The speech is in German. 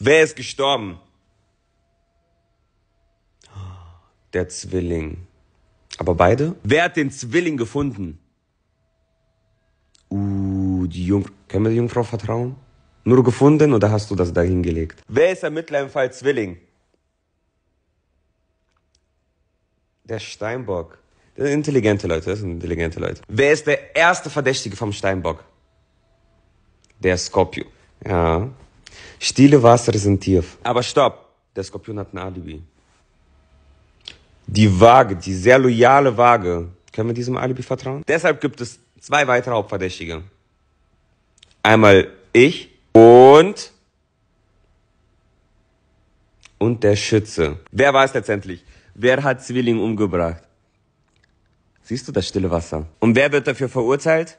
Wer ist gestorben? Der Zwilling. Aber beide? Wer hat den Zwilling gefunden? Uh, die Jungfrau. Können wir die Jungfrau vertrauen? Nur gefunden oder hast du das dahingelegt? Wer ist Ermittler im Fall Zwilling? Der Steinbock. Das sind intelligente Leute, das sind intelligente Leute. Wer ist der erste Verdächtige vom Steinbock? Der Scorpio. Ja, Stille Wasser sind tief. Aber stopp, der Skorpion hat ein Alibi. Die Waage, die sehr loyale Waage, können wir diesem Alibi vertrauen? Deshalb gibt es zwei weitere Hauptverdächtige. Einmal ich und und der Schütze. Wer war es letztendlich? Wer hat Zwilling umgebracht? Siehst du das stille Wasser? Und wer wird dafür verurteilt?